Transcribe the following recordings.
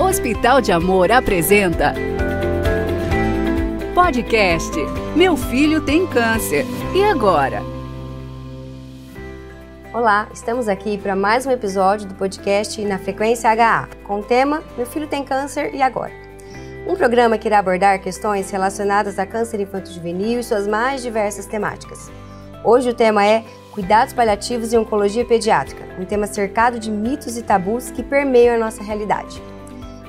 Hospital de Amor apresenta Podcast Meu Filho Tem Câncer. E agora? Olá, estamos aqui para mais um episódio do podcast Na Frequência HA, com o tema Meu Filho Tem Câncer e Agora. Um programa que irá abordar questões relacionadas a câncer infanto-juvenil e suas mais diversas temáticas. Hoje o tema é Cuidados Paliativos e Oncologia Pediátrica, um tema cercado de mitos e tabus que permeiam a nossa realidade.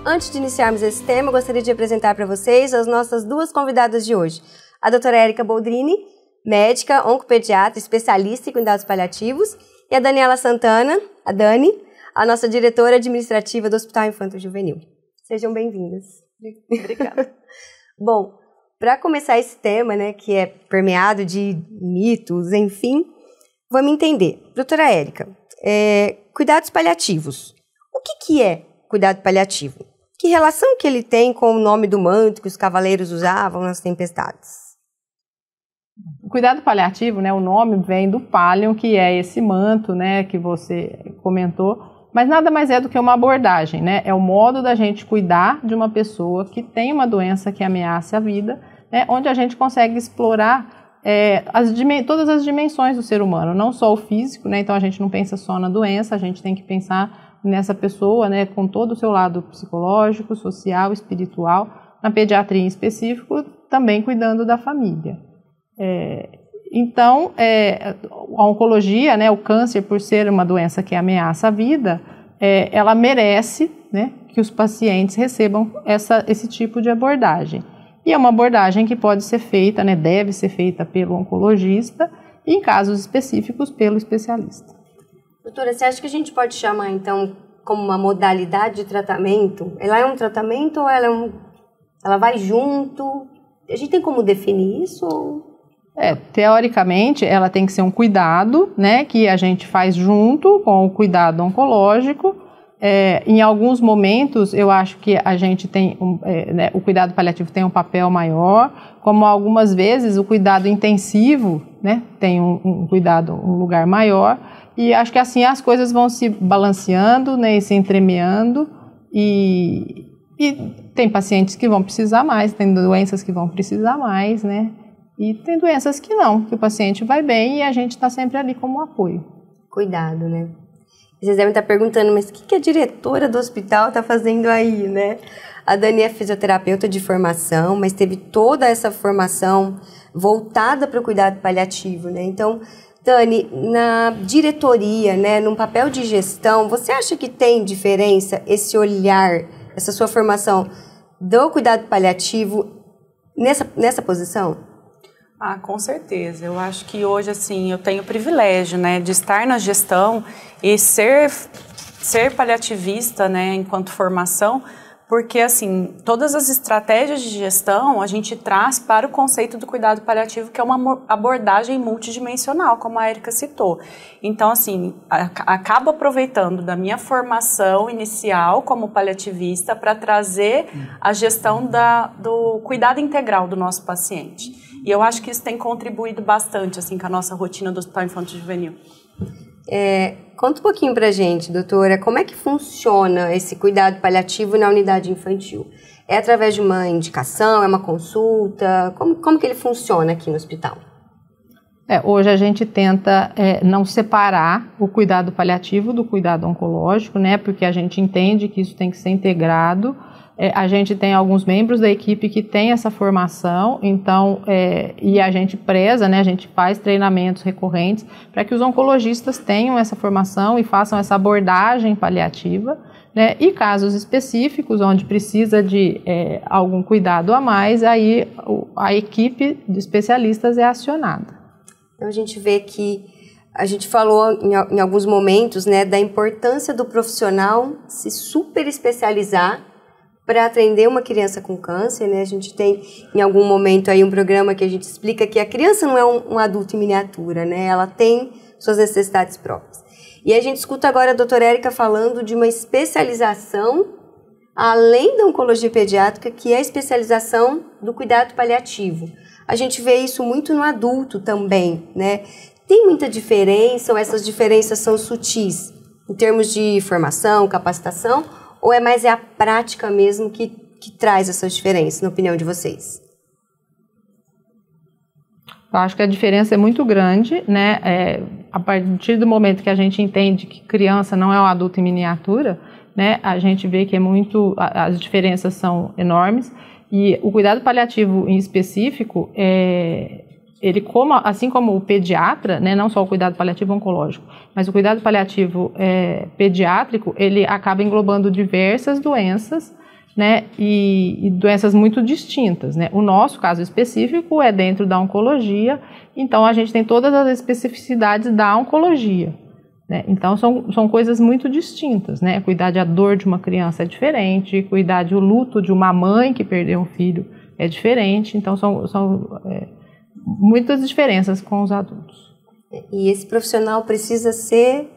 Antes de iniciarmos esse tema, gostaria de apresentar para vocês as nossas duas convidadas de hoje. A doutora Érica Boldrini, médica, oncopediatra, especialista em cuidados paliativos, e a Daniela Santana, a Dani, a nossa diretora administrativa do Hospital Infanto Juvenil. Sejam bem-vindas. Obrigada. Bom, para começar esse tema, né, que é permeado de mitos, enfim, vamos entender. Doutora Érica, é, cuidados paliativos. O que, que é cuidado paliativo? Que relação que ele tem com o nome do manto que os cavaleiros usavam nas tempestades? O cuidado paliativo, né, o nome vem do palium, que é esse manto, né, que você comentou, mas nada mais é do que uma abordagem, né? É o modo da gente cuidar de uma pessoa que tem uma doença que ameaça a vida, né, onde a gente consegue explorar é, as, todas as dimensões do ser humano, não só o físico, né? Então a gente não pensa só na doença, a gente tem que pensar nessa pessoa, né, com todo o seu lado psicológico, social, espiritual, na pediatria em específico, também cuidando da família. É, então, é, a oncologia, né, o câncer, por ser uma doença que ameaça a vida, é, ela merece né, que os pacientes recebam essa, esse tipo de abordagem. E é uma abordagem que pode ser feita, né, deve ser feita pelo oncologista e, em casos específicos, pelo especialista. Doutora, você acha que a gente pode chamar, então, como uma modalidade de tratamento? Ela é um tratamento ou ela é um... Ela vai junto? A gente tem como definir isso? É, teoricamente, ela tem que ser um cuidado, né, que a gente faz junto com o cuidado oncológico. É, em alguns momentos, eu acho que a gente tem um, é, né, o cuidado paliativo tem um papel maior, como algumas vezes o cuidado intensivo, né, tem um, um cuidado, um lugar maior. E acho que assim as coisas vão se balanceando, né, e se entremeando. E, e tem pacientes que vão precisar mais, tem doenças que vão precisar mais, né? E tem doenças que não, que o paciente vai bem e a gente está sempre ali como apoio. Cuidado, né? Vocês devem estar tá perguntando, mas o que, que a diretora do hospital está fazendo aí, né? A Dani é fisioterapeuta de formação, mas teve toda essa formação voltada para o cuidado paliativo, né? Então, Dani, na diretoria, né, num papel de gestão, você acha que tem diferença esse olhar, essa sua formação do cuidado paliativo nessa, nessa posição? Ah, com certeza. Eu acho que hoje, assim, eu tenho o privilégio, né, de estar na gestão e ser, ser paliativista, né, enquanto formação, porque assim, todas as estratégias de gestão a gente traz para o conceito do cuidado paliativo, que é uma abordagem multidimensional, como a Erika citou. Então, assim, acabo aproveitando da minha formação inicial como paliativista para trazer a gestão da, do cuidado integral do nosso paciente. E eu acho que isso tem contribuído bastante assim com a nossa rotina do Hospital Infantil Juvenil. É, conta um pouquinho pra gente, doutora, como é que funciona esse cuidado paliativo na unidade infantil? É através de uma indicação, é uma consulta? Como, como que ele funciona aqui no hospital? É, hoje a gente tenta é, não separar o cuidado paliativo do cuidado oncológico, né? Porque a gente entende que isso tem que ser integrado é, a gente tem alguns membros da equipe que tem essa formação, então, é, e a gente preza, né, a gente faz treinamentos recorrentes para que os oncologistas tenham essa formação e façam essa abordagem paliativa. Né, e casos específicos onde precisa de é, algum cuidado a mais, aí a equipe de especialistas é acionada. Então a gente vê que a gente falou em, em alguns momentos né, da importância do profissional se super especializar para atender uma criança com câncer, né? A gente tem em algum momento aí um programa que a gente explica que a criança não é um, um adulto em miniatura, né? Ela tem suas necessidades próprias. E a gente escuta agora a doutora Érica falando de uma especialização além da oncologia pediátrica, que é a especialização do cuidado paliativo. A gente vê isso muito no adulto também, né? Tem muita diferença ou essas diferenças são sutis em termos de formação, capacitação, ou é mais é a prática mesmo que, que traz essas diferenças, na opinião de vocês? Eu acho que a diferença é muito grande, né? É, a partir do momento que a gente entende que criança não é um adulto em miniatura, né? A gente vê que é muito, as diferenças são enormes. E o cuidado paliativo em específico, é, ele como, assim como o pediatra, né, não só o cuidado paliativo oncológico, mas o cuidado paliativo é, pediátrico, ele acaba englobando diversas doenças, né, e, e doenças muito distintas, né. O nosso caso específico é dentro da oncologia, então a gente tem todas as especificidades da oncologia, né? Então são, são coisas muito distintas, né? Cuidar de a dor de uma criança é diferente, cuidar de o luto de uma mãe que perdeu um filho é diferente, então são, são é, muitas diferenças com os adultos. E esse profissional precisa ser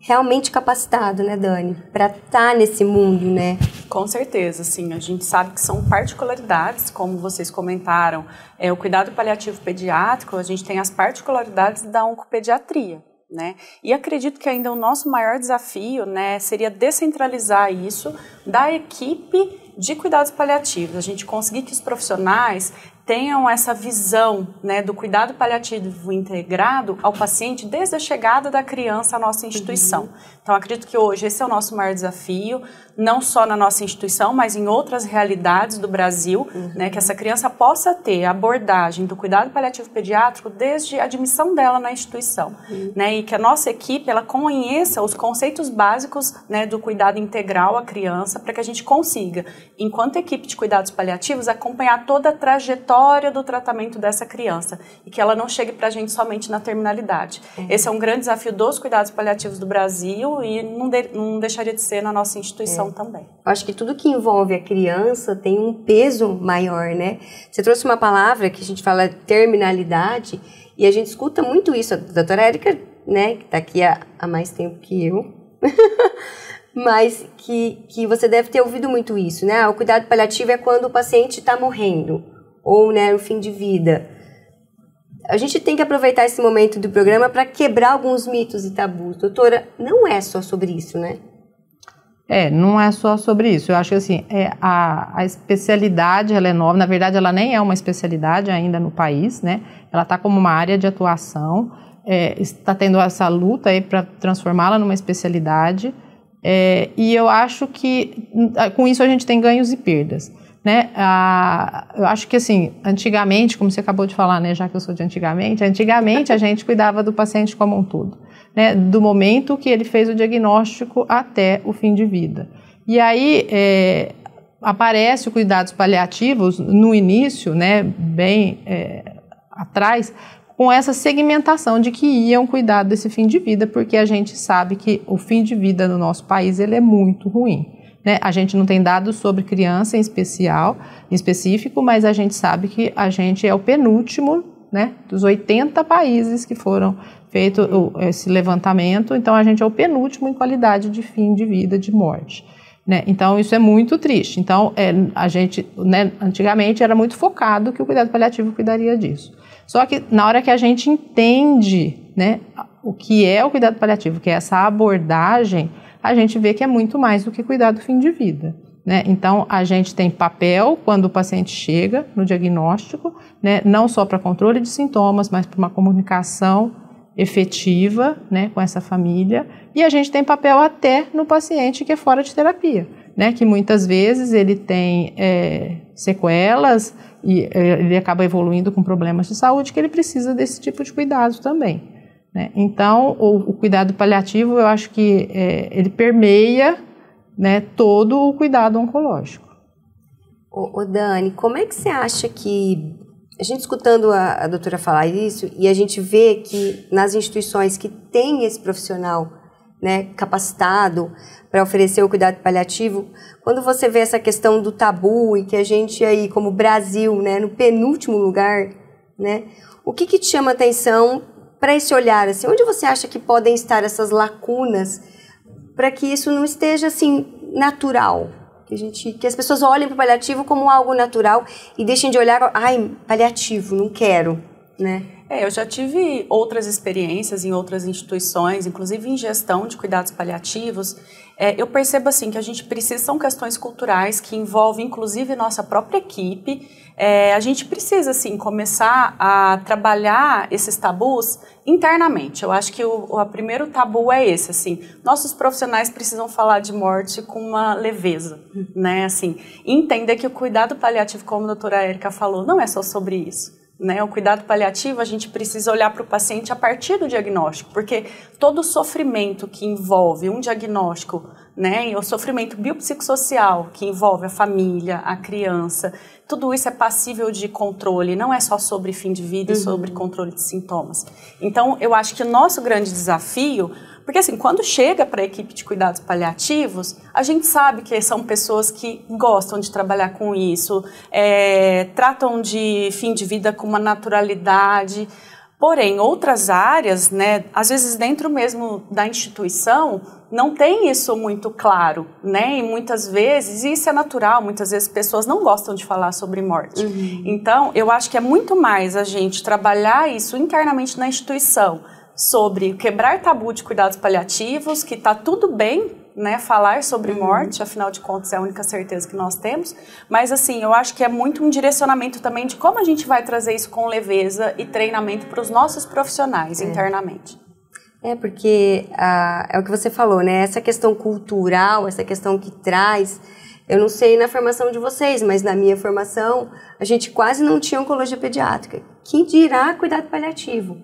realmente capacitado, né, Dani, para estar tá nesse mundo, né? Com certeza, sim. A gente sabe que são particularidades, como vocês comentaram. É, o cuidado paliativo pediátrico, a gente tem as particularidades da oncopediatria. Né? E acredito que ainda o nosso maior desafio né, seria descentralizar isso da equipe de cuidados paliativos, a gente conseguir que os profissionais tenham essa visão né, do cuidado paliativo integrado ao paciente desde a chegada da criança à nossa instituição. Uhum. Então, acredito que hoje esse é o nosso maior desafio, não só na nossa instituição, mas em outras realidades do Brasil, uhum. né, que essa criança possa ter a abordagem do cuidado paliativo pediátrico desde a admissão dela na instituição. Uhum. Né, e que a nossa equipe ela conheça os conceitos básicos né, do cuidado integral à criança para que a gente consiga, enquanto equipe de cuidados paliativos, acompanhar toda a trajetória história do tratamento dessa criança e que ela não chegue para a gente somente na terminalidade. Uhum. Esse é um grande desafio dos cuidados paliativos do Brasil e não, de, não deixaria de ser na nossa instituição é. também. Eu acho que tudo que envolve a criança tem um peso maior, né? Você trouxe uma palavra que a gente fala terminalidade e a gente escuta muito isso. A doutora Érica, né, que está aqui há, há mais tempo que eu. mas que, que você deve ter ouvido muito isso, né? Ah, o cuidado paliativo é quando o paciente está morrendo ou né, o fim de vida. A gente tem que aproveitar esse momento do programa para quebrar alguns mitos e tabus. Doutora, não é só sobre isso, né? É, não é só sobre isso. Eu acho que assim, é, a, a especialidade ela é nova. Na verdade, ela nem é uma especialidade ainda no país, né? Ela está como uma área de atuação. É, está tendo essa luta aí para transformá-la numa especialidade. É, e eu acho que com isso a gente tem ganhos e perdas. Né? eu acho que assim, antigamente, como você acabou de falar, né, já que eu sou de antigamente, antigamente a gente cuidava do paciente como um todo, né, do momento que ele fez o diagnóstico até o fim de vida. E aí é, aparece o cuidados paliativos no início, né, bem é, atrás, com essa segmentação de que iam cuidar desse fim de vida, porque a gente sabe que o fim de vida no nosso país ele é muito ruim. Né? A gente não tem dados sobre criança em especial, em específico, mas a gente sabe que a gente é o penúltimo né, dos 80 países que foram feito esse levantamento, então a gente é o penúltimo em qualidade de fim de vida, de morte. Né? Então, isso é muito triste. Então, é, a gente, né, antigamente, era muito focado que o cuidado paliativo cuidaria disso. Só que, na hora que a gente entende né, o que é o cuidado paliativo, que é essa abordagem, a gente vê que é muito mais do que cuidar do fim de vida. Né? Então, a gente tem papel quando o paciente chega no diagnóstico, né? não só para controle de sintomas, mas para uma comunicação efetiva né? com essa família. E a gente tem papel até no paciente que é fora de terapia, né? que muitas vezes ele tem é, sequelas e é, ele acaba evoluindo com problemas de saúde que ele precisa desse tipo de cuidado também. Né? Então, o, o, cuidado paliativo, eu acho que é, ele permeia né, todo o cuidado oncológico. o Dani, como é que você acha que a gente escutando a, a doutora falar isso e a gente vê que nas instituições que tem esse profissional né, capacitado para oferecer o cuidado paliativo, quando você vê essa questão do tabu e que a gente aí, como Brasil, né, no penúltimo lugar, né, o que, que te chama atenção para esse olhar? Assim, onde você acha que podem estar essas lacunas para que isso não esteja assim natural? Que, a gente, que as pessoas olhem para o paliativo como algo natural e deixem de olhar, ai, paliativo, não quero, né? É, eu já tive outras experiências em outras instituições, inclusive em gestão de cuidados paliativos, é, eu percebo assim que a gente precisa são questões culturais que envolvem inclusive nossa própria equipe. É, a gente precisa assim começar a trabalhar esses tabus internamente. Eu acho que o, o primeiro tabu é esse, assim, nossos profissionais precisam falar de morte com uma leveza, né, assim, entender que o cuidado paliativo, como a doutora Érica falou, não é só sobre isso. Né, o cuidado paliativo, a gente precisa olhar para o paciente a partir do diagnóstico, porque todo sofrimento que envolve um diagnóstico, né, o sofrimento biopsicossocial que envolve a família, a criança, tudo isso é passível de controle, não é só sobre fim de vida uhum. e sobre controle de sintomas. Então, eu acho que o nosso grande desafio porque assim, quando chega para a equipe de cuidados paliativos, a gente sabe que são pessoas que gostam de trabalhar com isso, é, tratam de fim de vida com uma naturalidade. Porém, outras áreas, né, às vezes dentro mesmo da instituição, não tem isso muito claro, né? E muitas vezes, e isso é natural, muitas vezes pessoas não gostam de falar sobre morte. Uhum. Então, eu acho que é muito mais a gente trabalhar isso internamente na instituição, sobre quebrar tabu de cuidados paliativos, que está tudo bem né, falar sobre uhum. morte, afinal de contas é a única certeza que nós temos. Mas assim, eu acho que é muito um direcionamento também de como a gente vai trazer isso com leveza e treinamento para os nossos profissionais é. internamente. É, porque ah, é o que você falou, né? Essa questão cultural, essa questão que traz. Eu não sei na formação de vocês, mas na minha formação, a gente quase não tinha oncologia pediátrica. Quem dirá cuidado paliativo?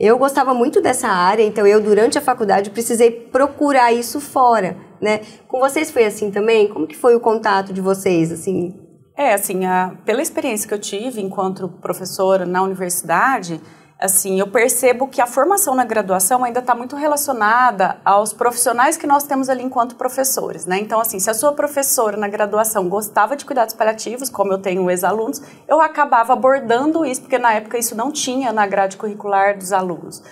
Eu gostava muito dessa área, então eu, durante a faculdade, precisei procurar isso fora, né? Com vocês foi assim também? Como que foi o contato de vocês, assim? É, assim, a, pela experiência que eu tive enquanto professora na universidade, assim, eu percebo que a formação na graduação ainda está muito relacionada aos profissionais que nós temos ali enquanto professores, né? Então, assim, se a sua professora na graduação gostava de cuidados paliativos, como eu tenho ex-alunos, eu acabava abordando isso, porque na época isso não tinha na grade curricular dos alunos,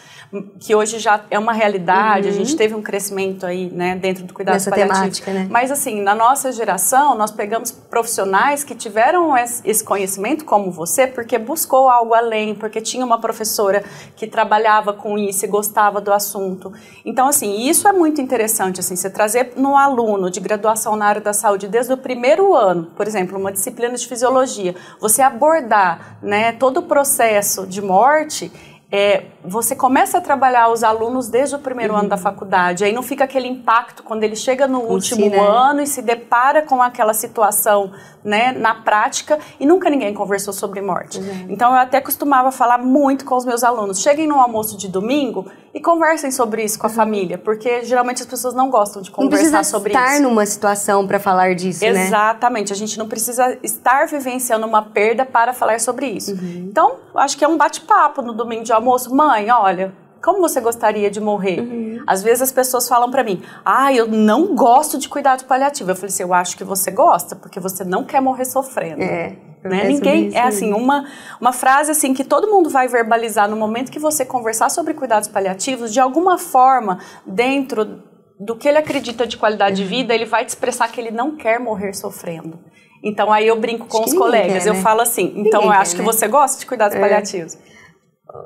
que hoje já é uma realidade, uhum. a gente teve um crescimento aí, né, dentro do cuidado Nessa paliativo. Temática, né? Mas, assim, na nossa geração, nós pegamos profissionais que tiveram esse conhecimento, como você, porque buscou algo além, porque tinha uma professora professora que trabalhava com isso e gostava do assunto. Então, assim, isso é muito interessante, assim, você trazer no aluno de graduação na área da saúde desde o primeiro ano, por exemplo, uma disciplina de fisiologia, você abordar, né, todo o processo de morte, é, você começa a trabalhar os alunos desde o primeiro uhum. ano da uhum. faculdade, aí não fica aquele impacto quando ele chega no último si, né? ano e se depara com aquela situação né, na prática e nunca ninguém conversou sobre morte. Uhum. Então eu até costumava falar muito com os meus alunos: cheguem no almoço de domingo e conversem sobre isso com a família, porque geralmente as pessoas não gostam de conversar sobre isso. Não precisa estar numa situação para falar disso, Exatamente. né? Exatamente, a gente não precisa estar vivenciando uma perda para falar sobre isso. Uhum. Então, acho que é um bate-papo no domingo de almoço. Mãe, olha, como você gostaria de morrer? Uhum. Às vezes as pessoas falam para mim, ah, eu não gosto de cuidado paliativo. Eu falei assim, eu acho que você gosta, porque você não quer morrer sofrendo. É. Né? Ninguém é assim uma, uma frase assim que todo mundo vai verbalizar no momento que você conversar sobre cuidados paliativos de alguma forma dentro do que ele acredita de qualidade de uhum. vida ele vai te expressar que ele não quer morrer sofrendo. Então aí eu brinco com os colegas, quer, né? eu falo assim. Então ninguém eu acho quer, que né? você gosta de cuidados é. paliativos.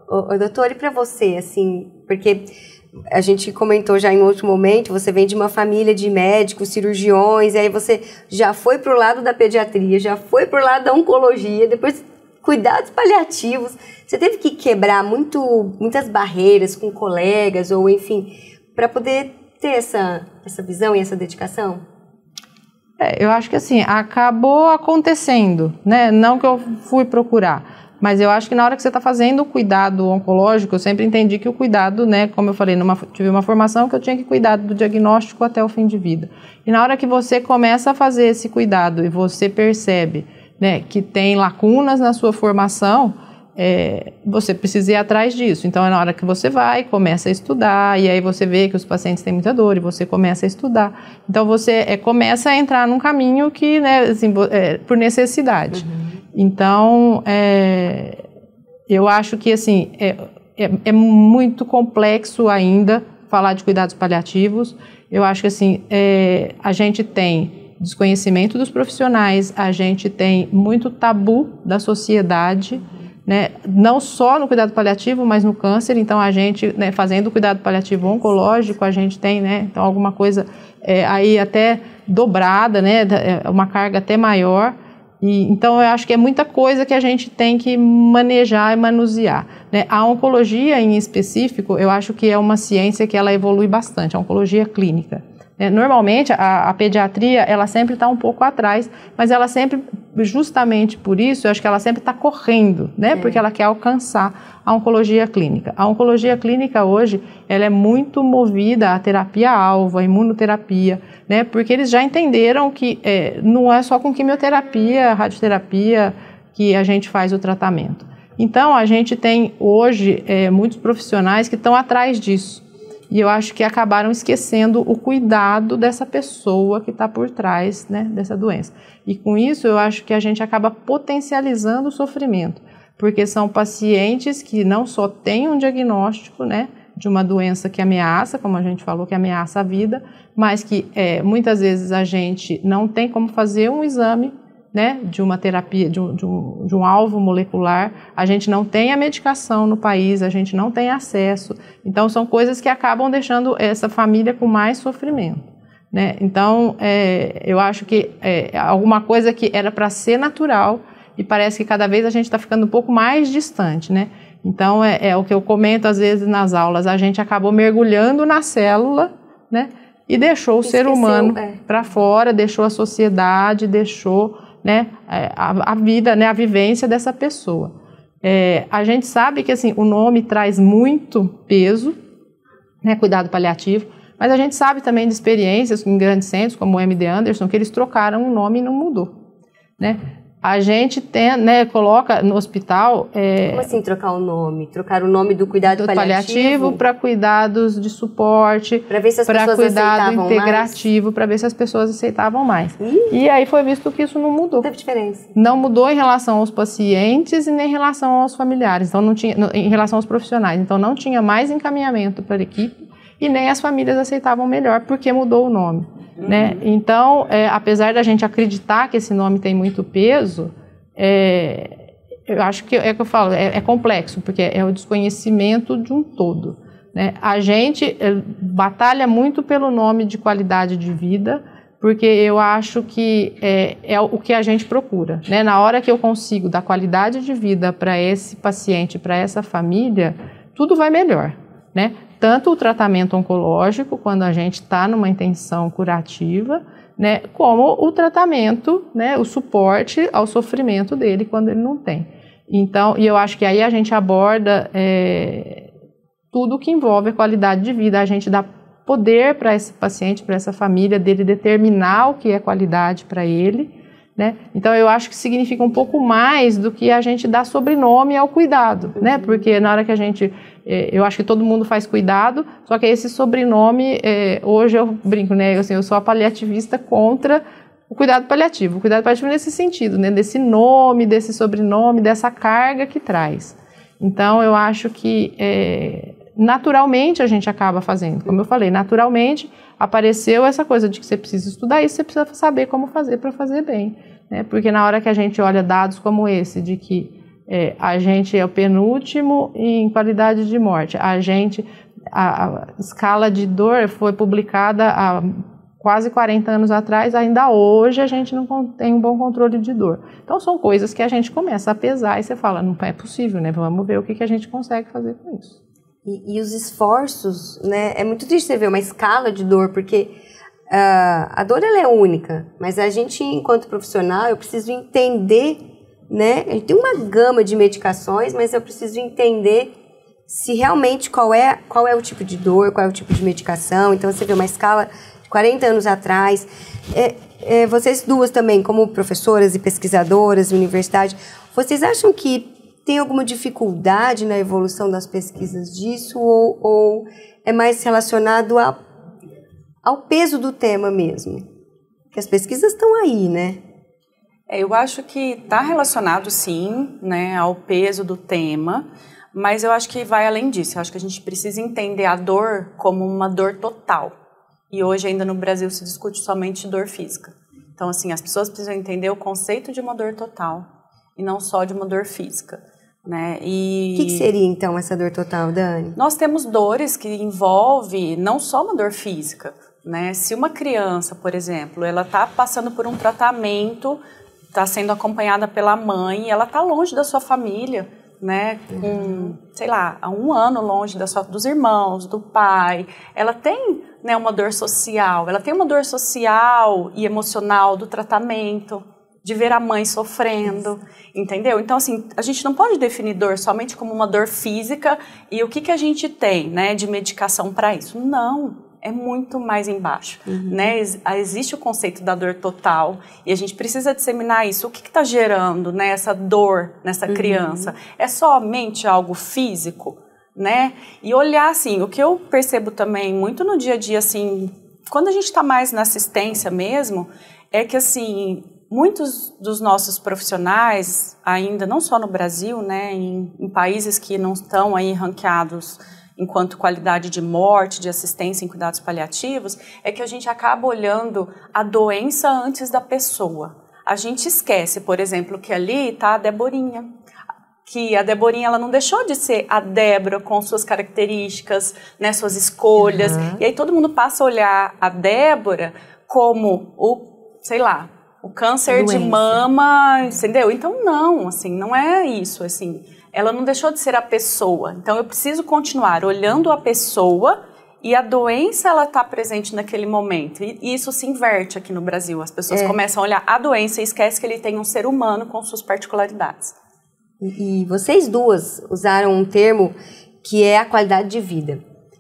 O, o doutor, e para você assim porque a gente comentou já em outro momento, você vem de uma família de médicos, cirurgiões, e aí você já foi para o lado da pediatria, já foi para o lado da oncologia, depois cuidados paliativos. Você teve que quebrar muito, muitas barreiras com colegas ou enfim, para poder ter essa, essa visão e essa dedicação? É, eu acho que assim, acabou acontecendo, né? Não que eu fui procurar mas eu acho que na hora que você está fazendo o cuidado oncológico, eu sempre entendi que o cuidado, né, como eu falei, numa, tive uma formação que eu tinha que cuidar do diagnóstico até o fim de vida. E na hora que você começa a fazer esse cuidado e você percebe né, que tem lacunas na sua formação, é, você precisa ir atrás disso. Então, é na hora que você vai, começa a estudar, e aí você vê que os pacientes têm muita dor, e você começa a estudar. Então, você é, começa a entrar num caminho que, né, assim, é, por necessidade. Uhum. Então, é, eu acho que, assim, é, é, é muito complexo ainda falar de cuidados paliativos. Eu acho que, assim, a gente tem desconhecimento dos profissionais, a gente tem muito tabu da sociedade né, não só no cuidado paliativo, mas no câncer. Então, a gente, né, fazendo o cuidado paliativo oncológico, a gente tem né, então, alguma coisa é, aí até dobrada, né, é, uma carga até maior. E, então, eu acho que é muita coisa que a gente tem que manejar e manusear. Né? A oncologia, em específico, eu acho que é uma ciência que ela evolui bastante, a oncologia clínica. Né. Normalmente, a, a pediatria, ela sempre está um pouco atrás, mas ela sempre justamente por isso, eu acho que ela sempre está correndo, né? É. Porque ela quer alcançar a oncologia clínica. A oncologia clínica hoje, ela é muito movida à terapia-alvo, à imunoterapia, né? Porque eles já entenderam que é, não é só com quimioterapia, radioterapia que a gente faz o tratamento. Então, a gente tem hoje é, muitos profissionais que estão atrás disso. E eu acho que acabaram esquecendo o cuidado dessa pessoa que está por trás né, dessa doença. E com isso, eu acho que a gente acaba potencializando o sofrimento, porque são pacientes que não só têm um diagnóstico, né? de uma doença que ameaça, como a gente falou, que ameaça a vida, mas que é, muitas vezes a gente não tem como fazer um exame né, de uma terapia, de um, de, um, de um, alvo molecular, a gente não tem a medicação no país, a gente não tem acesso. Então, são coisas que acabam deixando essa família com mais sofrimento. Né? Então, é, eu acho que é, alguma coisa que era para ser natural e parece que cada vez a gente está ficando um pouco mais distante. Né? Então, é, é o que eu comento às vezes nas aulas: a gente acabou mergulhando na célula. Né? E deixou o Esqueceu, ser humano é. para fora, deixou a sociedade, deixou né, é, a, a vida, né, a vivência dessa pessoa. É, a gente sabe que assim, o nome traz muito peso, né, cuidado paliativo, mas a gente sabe também de experiências em grandes centros, como o MD Anderson, que eles trocaram o nome e não mudou. Né? a gente tem, né, coloca no hospital. É, Como assim trocar o nome? Trocar o nome do cuidado do paliativo para cuidados de suporte, para ver se as pessoas cuidado integrativo, para ver se as pessoas aceitavam mais. Ih. E aí foi visto que isso não mudou. Teve diferença. Não mudou em relação aos pacientes e nem em relação aos familiares. Então não tinha, em relação aos profissionais. Então não tinha mais encaminhamento para a equipe e nem as famílias aceitavam melhor porque mudou o nome. Né? Uhum. Então, é, apesar da gente acreditar que esse nome tem muito peso, é, eu acho que é, é que eu falo, é, é complexo, porque é o desconhecimento de um todo. Né? A gente é, batalha muito pelo nome de qualidade de vida, porque eu acho que é, é o que a gente procura. Né? Na hora que eu consigo dar qualidade de vida para esse paciente, para essa família, tudo vai melhor. Né? tanto o tratamento oncológico, quando a gente está numa intenção curativa, né, como o tratamento, né, o suporte ao sofrimento dele quando ele não tem. Então, e eu acho que aí a gente aborda é, tudo que envolve a qualidade de vida, a gente dá poder para esse paciente, para essa família dele determinar o que é qualidade para ele, né? Então eu acho que significa um pouco mais do que a gente dar sobrenome ao cuidado, né? Porque na hora que a gente, é, eu acho que todo mundo faz cuidado, só que esse sobrenome é, hoje eu brinco, né? Eu, assim, eu sou a paliativista contra o cuidado paliativo. O cuidado paliativo nesse sentido, né? Desse nome, desse sobrenome, dessa carga que traz. Então eu acho que é, naturalmente a gente acaba fazendo, como eu falei, naturalmente apareceu essa coisa de que você precisa estudar isso, você precisa saber como fazer para fazer bem né? porque na hora que a gente olha dados como esse, de que é, a gente é o penúltimo em qualidade de morte, a gente, a, a escala de dor foi publicada há quase 40 anos atrás, ainda hoje a gente não tem um bom controle de dor. Então são coisas que a gente começa a pesar e você fala, não é possível, né? Vamos ver o que, que a gente consegue fazer com isso. E, e, os esforços, né? É muito triste você ver uma escala de dor, porque Uh, a dor ela é única, mas a gente, enquanto profissional, eu preciso entender, né? tem uma gama de medicações, mas eu preciso entender se realmente qual é, qual é o tipo de dor, qual é o tipo de medicação. Então, você vê uma escala de 40 anos atrás. É, é, vocês duas também, como professoras e pesquisadoras de universidade, vocês acham que tem alguma dificuldade na evolução das pesquisas disso ou, ou é mais relacionado a ao peso do tema mesmo. Que as pesquisas estão aí, né? É, eu acho que está relacionado, sim, né, ao peso do tema, mas eu acho que vai além disso. Eu acho que a gente precisa entender a dor como uma dor total. E hoje ainda no Brasil se discute somente dor física. Então, assim, as pessoas precisam entender o conceito de uma dor total e não só de uma dor física. Né? E o que, que, seria então essa dor total, Dani? Nós temos dores que envolve não só uma dor física, né? Se uma criança, por exemplo, ela está passando por um tratamento, está sendo acompanhada pela mãe, ela está longe da sua família, né? Com, sei lá, há um ano longe da sua, dos irmãos, do pai, ela tem né, uma dor social, ela tem uma dor social e emocional do tratamento, de ver a mãe sofrendo, Isso. entendeu? Então, assim, a gente não pode definir dor somente como uma dor física e o que, que a gente tem, né, de medicação para isso. Não, é muito mais embaixo, uhum. né? Ah, existe o conceito da dor total e a gente precisa disseminar isso. O que está gerando né, essa dor nessa uhum. criança? É somente algo físico, né? E olhar assim, o que eu percebo também muito no dia a dia, assim, quando a gente está mais na assistência mesmo, é que assim muitos dos nossos profissionais ainda não só no Brasil, né, em, em países que não estão aí ranqueados enquanto qualidade de morte, de assistência em cuidados paliativos, é que a gente acaba olhando a doença antes da pessoa. A gente esquece, por exemplo, que ali está a Deborinha, que a Deborinha ela não deixou de ser a Débora com suas características, né, suas escolhas. Uhum. E aí todo mundo passa a olhar a Débora como o, sei lá, o câncer Doença. de mama, entendeu? Então não, assim, não é isso, assim ela não deixou de ser a pessoa. Então eu preciso continuar olhando a pessoa e a doença ela está presente naquele momento. E isso se inverte aqui no Brasil. As pessoas é. começam a olhar a doença e esquece que ele tem um ser humano com suas particularidades. E, e vocês duas usaram um termo que é a qualidade de vida.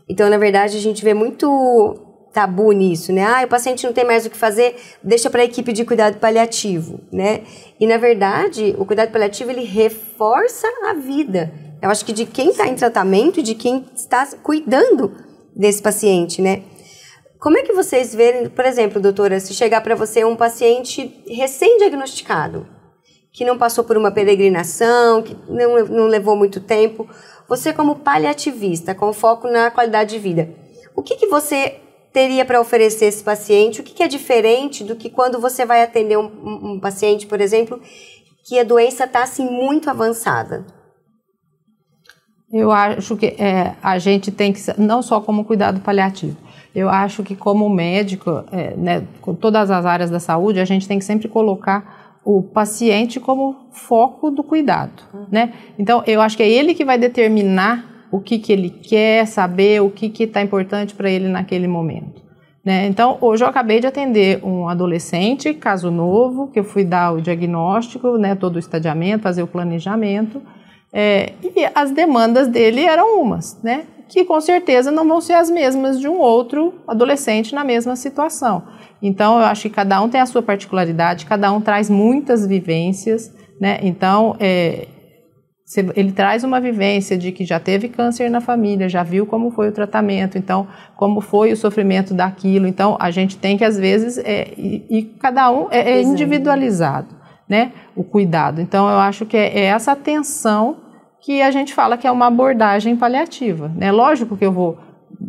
Então, na verdade, a gente vê muito tabu nisso, né? Ah, o paciente não tem mais o que fazer, deixa para a equipe de cuidado paliativo, né? E na verdade, o cuidado paliativo ele reforça a vida. Eu acho que de quem está em tratamento e de quem está cuidando desse paciente, né? Como é que vocês veem, por exemplo, doutora, se chegar para você um paciente recém-diagnosticado, que não passou por uma peregrinação, que não, não levou muito tempo, você como paliativista, com foco na qualidade de vida, o que, que você teria para oferecer esse paciente? O que, que, é diferente do que quando você vai atender um, um, paciente, por exemplo, que a doença está assim muito avançada? Eu acho que é, a gente tem que, não só como cuidado paliativo, eu acho que como médico, é, né, com todas as áreas da saúde, a gente tem que sempre colocar o paciente como foco do cuidado, uhum. né? Então, eu acho que é ele que vai determinar o que, que ele quer saber, o que está importante para ele naquele momento. Né? Então, hoje eu acabei de atender um adolescente, caso novo, que eu fui dar o diagnóstico, né, todo o estadiamento, fazer o planejamento, é, e as demandas dele eram umas, né? que com certeza não vão ser as mesmas de um outro adolescente na mesma situação. Então, eu acho que cada um tem a sua particularidade, cada um traz muitas vivências, né? Então, é, ele traz uma vivência de que já teve câncer na família, já viu como foi o tratamento, então como foi o sofrimento daquilo. Então a gente tem que às vezes é, e, e cada um é, é, individualizado, né? O cuidado. Então eu acho que é, é, essa atenção que a gente fala que é uma abordagem paliativa, né? Lógico que eu vou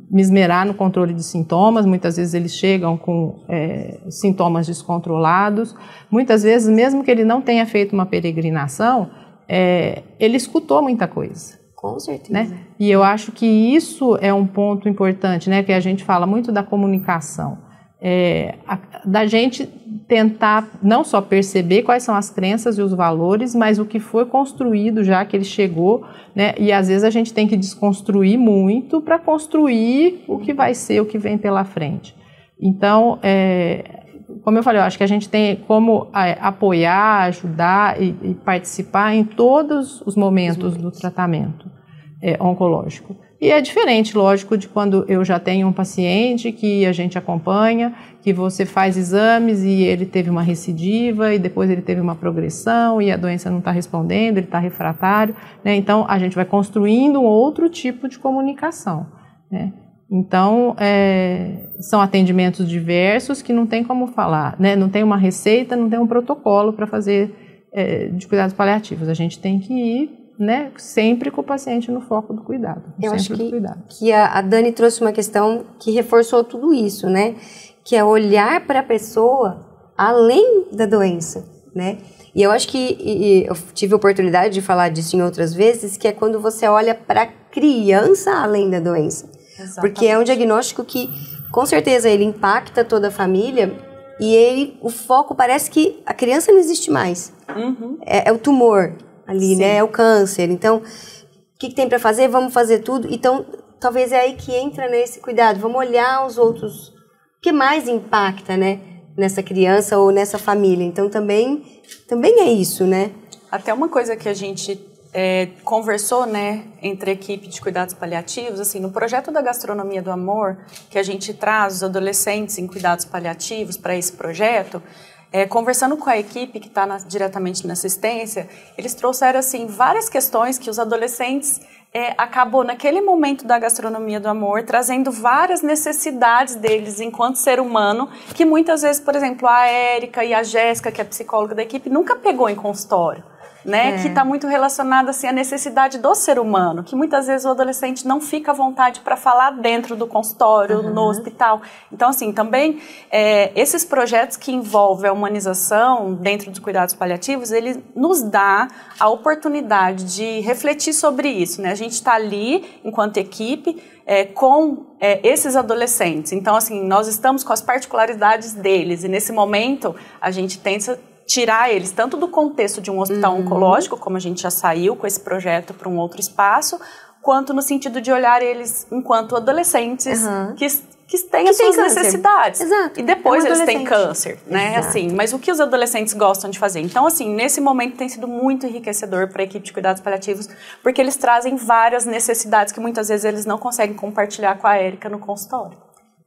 me esmerar no controle de sintomas, muitas vezes eles chegam com é, sintomas descontrolados, muitas vezes mesmo que ele não tenha feito uma peregrinação é, ele escutou muita coisa. Com certeza. Né? E eu acho que isso é um ponto importante, né? Que a gente fala muito da comunicação. É, a, da gente tentar não só perceber quais são as crenças e os valores, mas o que foi construído já que ele chegou, né? E às vezes a gente tem que desconstruir muito para construir o que vai ser, o que vem pela frente. Então, é, como eu falei, eu acho que a gente tem como é, apoiar, ajudar e, e, participar em todos os momentos do tratamento é, oncológico. E é diferente, lógico, de quando eu já tenho um paciente que a gente acompanha, que você faz exames e ele teve uma recidiva e depois ele teve uma progressão e a doença não está respondendo, ele está refratário. Né? Então a gente vai construindo um outro tipo de comunicação. Né? Então, é, são atendimentos diversos que não tem como falar, né? não tem uma receita, não tem um protocolo para fazer é, de cuidados paliativos. A gente tem que ir né, sempre com o paciente no foco do cuidado. Eu acho que, que a, Dani trouxe uma questão que reforçou tudo isso, né? Que é olhar para a pessoa além da doença, né? E eu acho que e, eu tive oportunidade de falar disso em outras vezes, que é quando você olha para a criança além da doença. Exatamente. Porque é um diagnóstico que, com certeza, ele impacta toda a família e ele, o foco parece que a criança não existe mais. Uhum. É, é, o tumor ali, né? Sim. né? É o câncer. Então, o que, que tem para fazer? Vamos fazer tudo. Então, talvez é aí que entra nesse né, cuidado. Vamos olhar os outros. O que mais impacta, né? Nessa criança ou nessa família. Então, também, também é isso, né? Até uma coisa que a gente é, conversou, né, entre a equipe de cuidados paliativos, assim, no projeto da gastronomia do amor, que a gente traz os adolescentes em cuidados paliativos para esse projeto, é, conversando com a equipe que está diretamente na assistência, eles trouxeram, assim, várias questões que os adolescentes é, acabou naquele momento da gastronomia do amor trazendo várias necessidades deles enquanto ser humano que muitas vezes, por exemplo, a Érica e a Jéssica, que é psicóloga da equipe, nunca pegou em consultório né? É. Que está muito relacionado assim, à necessidade do ser humano, que muitas vezes o adolescente não fica à vontade para falar dentro do consultório, uhum. no hospital. Então, assim, também é, esses projetos que envolvem a humanização dentro dos cuidados paliativos, ele nos dá a oportunidade de refletir sobre isso, né? A gente está ali enquanto equipe é, com é, esses adolescentes. Então, assim, nós estamos com as particularidades deles e nesse momento a gente tenta tirar eles tanto do contexto de um hospital uhum. oncológico, como a gente já saiu com esse projeto para um outro espaço, quanto no sentido de olhar eles enquanto adolescentes uhum. que que têm que as suas câncer. necessidades. Exato. E depois é um eles têm câncer, né? Exato. Assim, mas o que os adolescentes gostam de fazer? Então, assim, nesse momento tem sido muito enriquecedor para a equipe de cuidados paliativos, porque eles trazem várias necessidades que muitas vezes eles não conseguem compartilhar com a Érica no consultório.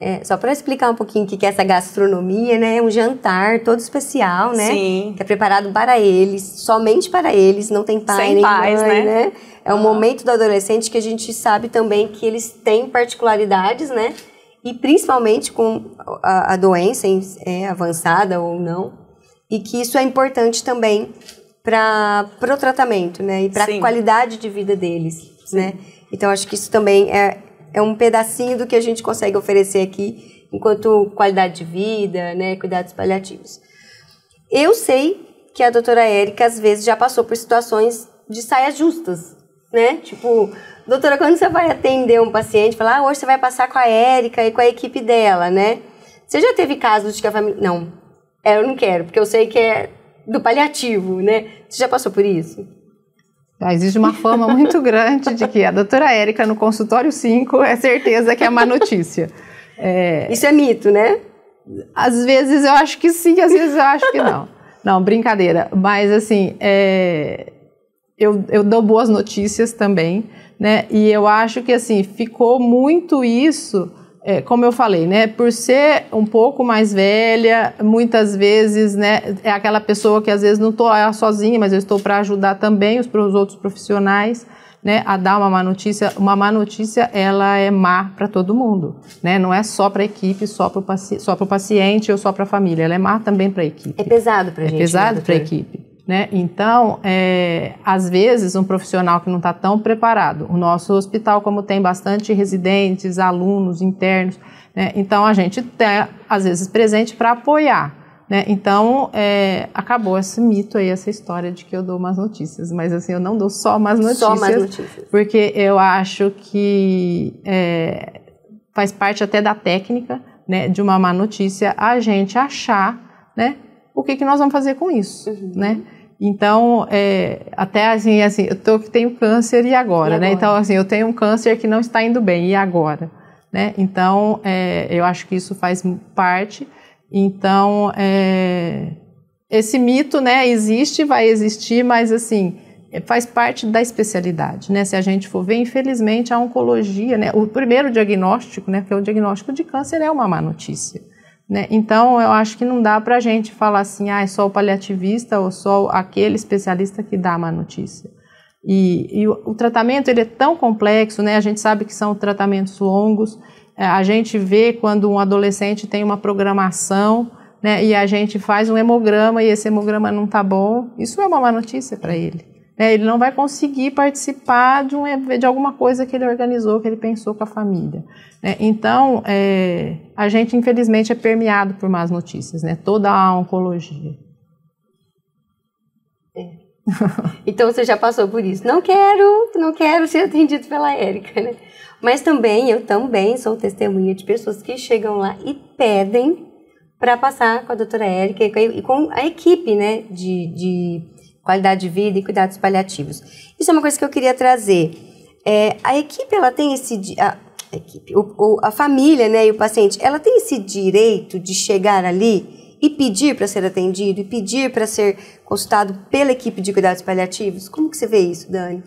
É, só para explicar um pouquinho o que é essa gastronomia, né? É um jantar todo especial, né? Sim. Que é preparado para eles, somente para eles, não tem pai Sem nem pais, mãe, né? né? É um momento do adolescente que a gente sabe também que eles têm particularidades, né? E principalmente com a, a doença é, avançada ou não. E que isso é importante também para o tratamento, né? E para a qualidade de vida deles, Sim. né? Então, acho que isso também é, é um pedacinho do que a gente consegue oferecer aqui enquanto qualidade de vida, né, cuidados paliativos. Eu sei que a doutora Érica às vezes já passou por situações de saias justas, né? Tipo, doutora, quando você vai atender um paciente, falar, ah, hoje você vai passar com a Érica e com a equipe dela, né? Você já teve casos de que a família. Não, é, eu não quero, porque eu sei que é do paliativo, né? Você já passou por isso? Tá, existe uma fama muito grande de que a doutora Érica no consultório 5 é certeza que é má notícia. É... Isso é mito, né? Às vezes eu acho que sim, às vezes eu acho que não. Não, brincadeira. Mas assim, é... eu, eu dou boas notícias também, né? E eu acho que assim, ficou muito isso é, como eu falei, né, por ser um pouco mais velha, muitas vezes, né, é aquela pessoa que às vezes não estou sozinha, mas eu estou para ajudar também os, os outros profissionais. Né, a dar uma má notícia, uma má notícia ela é má para todo mundo, né? Não é só para a equipe, só para o paci paciente ou só para a família, ela é má também para a equipe. É pesado para a é gente. É pesado né, para a equipe. Né? Então, é, às vezes, um profissional que não está tão preparado, o nosso hospital, como tem bastante residentes, alunos, internos, né? então a gente está, às vezes, presente para apoiar. Né? Então, é, acabou esse mito aí, essa história de que eu dou más notícias. Mas assim, eu não dou só más notícias. Só más notícias. Porque eu acho que é, faz parte até da técnica né, de uma má notícia a gente achar né, o que, que nós vamos fazer com isso. Uhum. Né? Então, é, até assim, assim, eu tô, tenho câncer e agora, e né? agora, né? Então, assim, eu tenho um câncer que não está indo bem, e agora? Né? Então, é, eu acho que isso faz parte. Então, é, esse mito, né, existe, vai existir, mas assim, é, faz parte da especialidade, né? Se a gente for ver, infelizmente, a oncologia, né, o primeiro diagnóstico, né, que é o diagnóstico de câncer, é uma má notícia. Né? Então, eu acho que não dá para a gente falar assim, ah, é só o paliativista ou só aquele especialista que dá a má notícia. E, e o, o, tratamento ele é tão complexo, né? a gente sabe que são tratamentos longos, é, a gente vê quando um adolescente tem uma programação né? e a gente faz um hemograma e esse hemograma não está bom, isso é uma má notícia para ele. Né? Ele não vai conseguir participar de, um, de alguma coisa que ele organizou, que ele pensou com a família. Né? Então, é, a gente, infelizmente, é permeado por más notícias, né? toda a oncologia. É. então você já passou por isso. Não quero, não quero ser atendido pela Érica, né? Mas também, eu também sou testemunha de pessoas que chegam lá e pedem para passar com a doutora Érica e com a equipe né, de, de qualidade de vida e cuidados paliativos. Isso é uma coisa que eu queria trazer. É, a equipe, ela tem esse... A, a equipe, o, o, a família né, e o paciente, ela tem esse direito de chegar ali e pedir para ser atendido, e pedir para ser consultado pela equipe de cuidados paliativos? Como que você vê isso, Dani?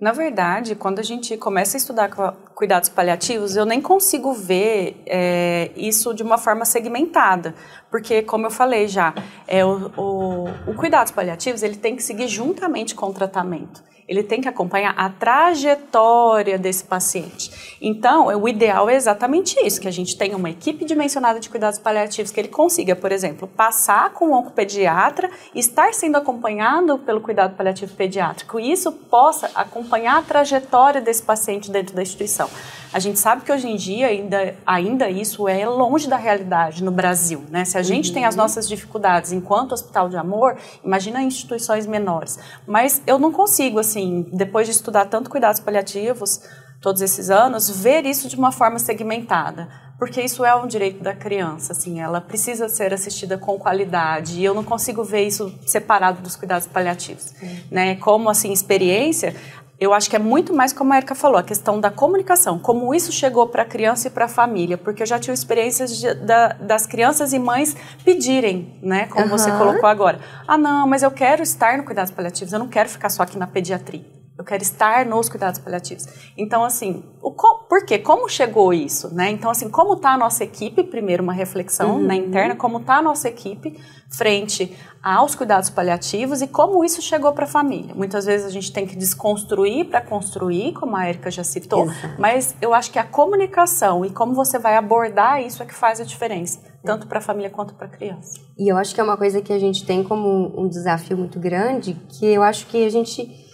Na verdade, quando a gente começa a estudar cuidados paliativos, eu nem consigo ver é, isso de uma forma segmentada, porque, como eu falei já, é, o, o, o cuidados paliativos ele tem que seguir juntamente com o tratamento. Ele tem que acompanhar a trajetória desse paciente. Então, o ideal é exatamente isso, que a gente tenha uma equipe dimensionada de cuidados paliativos, que ele consiga, por exemplo, passar com o oncopediatra, estar sendo acompanhado pelo cuidado paliativo pediátrico, e isso possa acompanhar a trajetória desse paciente dentro da instituição. A gente sabe que hoje em dia ainda, ainda isso é longe da realidade no Brasil, né? Se a gente uhum. tem as uhum. nossas dificuldades enquanto hospital de amor, imagina instituições menores. Mas eu não consigo, assim, assim, depois de estudar tanto cuidados paliativos, todos esses anos, ver isso de uma forma segmentada, porque isso é um direito da criança, assim, ela precisa ser assistida com qualidade, e eu não consigo ver isso separado dos cuidados paliativos, né? Como assim experiência, eu acho que é muito mais como a Erika falou, a questão da comunicação, como isso chegou para a criança e para a família, porque eu já tive experiências de, da, das crianças e mães pedirem, né, como uhum. você colocou agora. Ah, não, mas eu quero estar no cuidados paliativos, eu não quero ficar só aqui na pediatria eu quero estar nos cuidados paliativos. Então, assim, o co por quê? Como chegou isso? Né? Então, assim, como está a nossa equipe? Primeiro, uma reflexão né, uhum. né, interna, como está a nossa equipe frente aos cuidados paliativos e como isso chegou para a família. Muitas vezes a gente tem que desconstruir para construir, como a Erika já citou, Exato. mas eu acho que a comunicação e como você vai abordar isso é que faz a diferença, tanto para a família quanto para a criança. E eu acho que é uma coisa que a gente tem como um desafio muito grande, que eu acho que a gente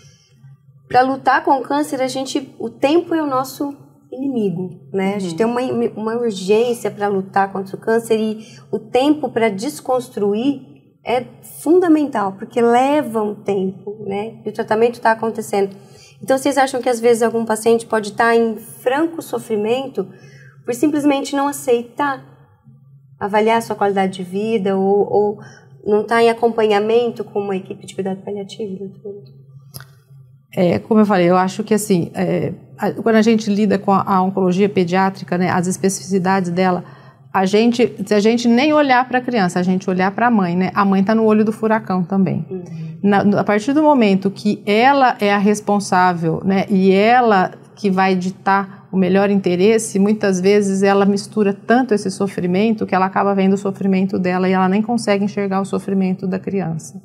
para lutar com o câncer, a gente, o tempo é o nosso inimigo, né? Uhum. A gente uhum. tem uma, uma urgência para lutar contra o câncer e o tempo para desconstruir é fundamental, porque leva um tempo, né? E o tratamento está acontecendo. Então, vocês acham que às vezes algum paciente pode estar tá em franco sofrimento por simplesmente não aceitar avaliar sua qualidade de vida ou, ou não estar tá em acompanhamento com uma equipe de cuidado paliativo? Doutor? É, como eu falei, eu acho que assim, é, a, quando a gente lida com a, a oncologia pediátrica, né, as especificidades dela, a gente, se a gente nem olhar para a criança, a gente olhar para a mãe, né? A mãe está no olho do furacão também. Uhum. Na, a partir do momento que ela é a responsável, né? E ela que vai ditar o melhor interesse, muitas vezes ela mistura tanto esse sofrimento que ela acaba vendo o sofrimento dela e ela nem consegue enxergar o sofrimento da criança.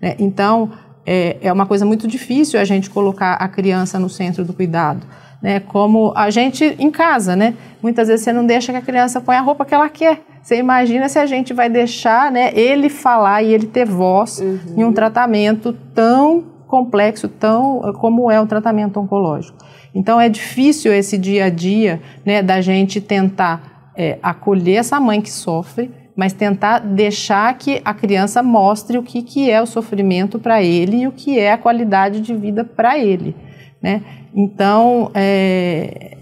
Né? Então, é, é uma coisa muito difícil a gente colocar a criança no centro do cuidado. Né, como a gente em casa, né? Muitas vezes você não deixa que a criança põe a roupa que ela quer. Você imagina se a gente vai deixar, né, ele falar e ele ter voz uhum. em um tratamento tão complexo, tão como é o tratamento oncológico. Então é difícil esse dia a dia, né, da gente tentar é, acolher essa mãe que sofre, mas tentar deixar que a criança mostre o que, que é o sofrimento para ele e o que é a qualidade de vida para ele. Né? Então, é,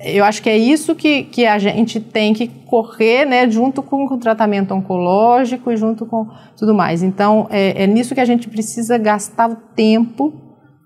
eu acho que é isso que, que a gente tem que correr né, junto com o tratamento oncológico e junto com tudo mais. Então, é, é nisso que a gente precisa gastar o tempo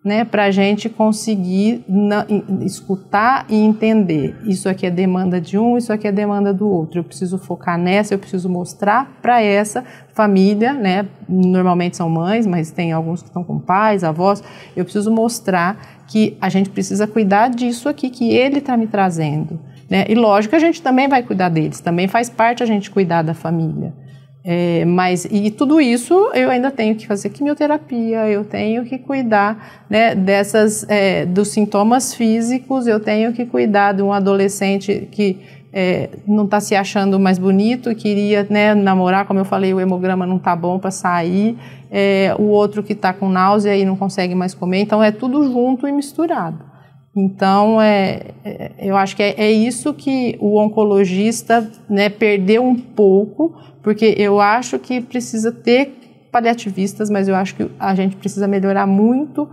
né, para a gente conseguir na, escutar e entender. Isso aqui é demanda de um, isso aqui é demanda do outro. Eu preciso focar nessa, eu preciso mostrar para essa família, né, normalmente são mães, mas tem alguns que estão com pais, avós. Eu preciso mostrar que a gente precisa cuidar disso aqui que ele está me trazendo. Né? E lógico, a gente também vai cuidar deles, também faz parte a gente cuidar da família. É, mas e tudo isso eu ainda tenho que fazer quimioterapia, eu tenho que cuidar né, dessas é, dos sintomas físicos, eu tenho que cuidar de um adolescente que é, não está se achando mais bonito, queria né, namorar, como eu falei, o hemograma não está bom para sair, é, o outro que está com náusea e não consegue mais comer, então é tudo junto e misturado. Então, é, é eu acho que é, é, isso que o oncologista né, perdeu um pouco, porque eu acho que precisa ter paliativistas, mas eu acho que a gente precisa melhorar muito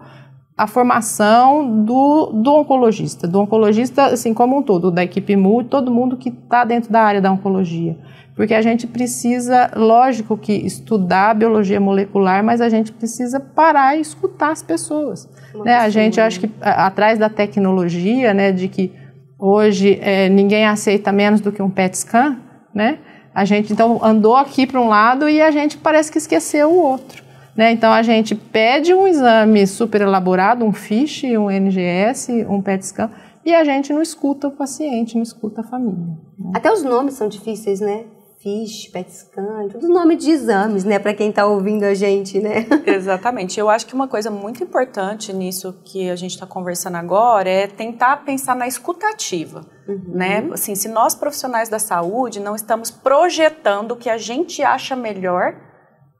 a formação do, do oncologista, do oncologista assim como um todo, da equipe MU, todo mundo que está dentro da área da oncologia. Porque a gente precisa, lógico que estudar biologia molecular, mas a gente precisa parar e escutar as pessoas. né? a gente, acho que atrás da tecnologia, né, de que hoje é, ninguém aceita menos do que um PET scan, né? A gente então andou aqui para um lado e a gente parece que esqueceu o outro. Né? Então a gente pede um exame super elaborado, um FISH, um NGS, um PET scan, e a gente não escuta o paciente, não escuta a família. Né? Até os nomes são difíceis, né? FISH, PET scan, todos os nomes de exames, né, para quem está ouvindo a gente, né? Exatamente. Eu acho que uma coisa muito importante nisso que a gente está conversando agora é tentar pensar na escutativa. Né? Uhum. Né? Assim, se nós profissionais da saúde não estamos projetando o que a gente acha melhor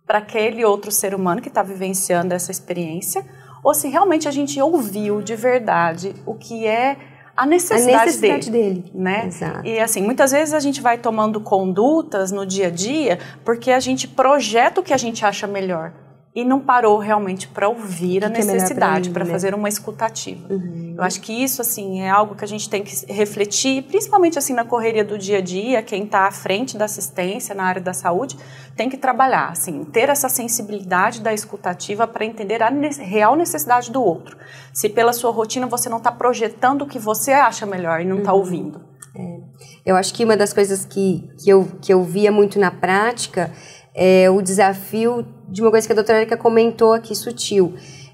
para aquele outro ser humano que está vivenciando essa experiência, ou se realmente a gente ouviu de verdade o que é a necessidade, a necessidade dele, dele, né? Exato. E assim, muitas vezes a gente vai tomando condutas no dia a dia porque a gente projeta o que a gente acha melhor e não parou realmente para ouvir que é a necessidade, para né? fazer uma escutativa. Uhum. Eu acho que isso assim é algo que a gente tem que refletir, principalmente assim na correria do dia a dia, quem está à frente da assistência na área da saúde tem que trabalhar, assim, ter essa sensibilidade da escutativa para entender a real necessidade do outro. Se pela sua rotina você não está projetando o que você acha melhor e não está uhum. ouvindo. É. Eu acho que uma das coisas que, que, eu, que eu via muito na prática é, o desafio de uma coisa que a doutora Erika comentou aqui, sutil.